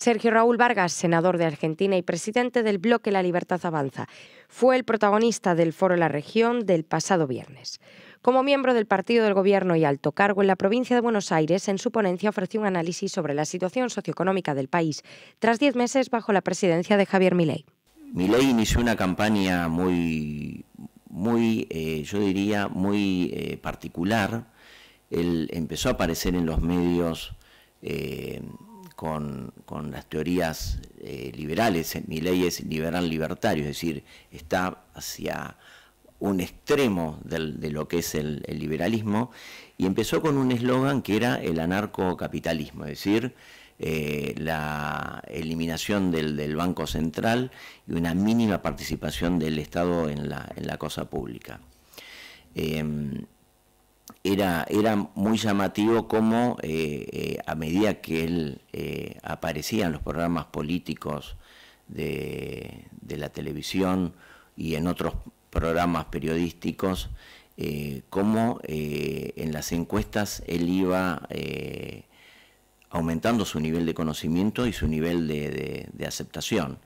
Sergio Raúl Vargas, senador de Argentina y presidente del bloque La Libertad Avanza, fue el protagonista del Foro La Región del pasado viernes. Como miembro del Partido del Gobierno y alto cargo en la provincia de Buenos Aires, en su ponencia ofreció un análisis sobre la situación socioeconómica del país tras diez meses bajo la presidencia de Javier Milei. Milei inició una campaña muy, muy eh, yo diría, muy eh, particular. Él empezó a aparecer en los medios. Eh, con, las teorías eh, liberales. ni leyes liberal libertario, es decir, está hacia un extremo de lo que es el, liberalismo y empezó con un eslogan que era el anarcocapitalismo, es decir, eh, la eliminación del, Banco Central y una mínima participación del Estado en la, en la cosa pública. Em, era, era muy llamativo cómo eh, eh, a medida que él eh, aparecía en los programas políticos de, la televisión y en otros programas periodísticos, cómo en las encuestas él iba aumentando su nivel de conocimiento y su nivel de, de aceptación.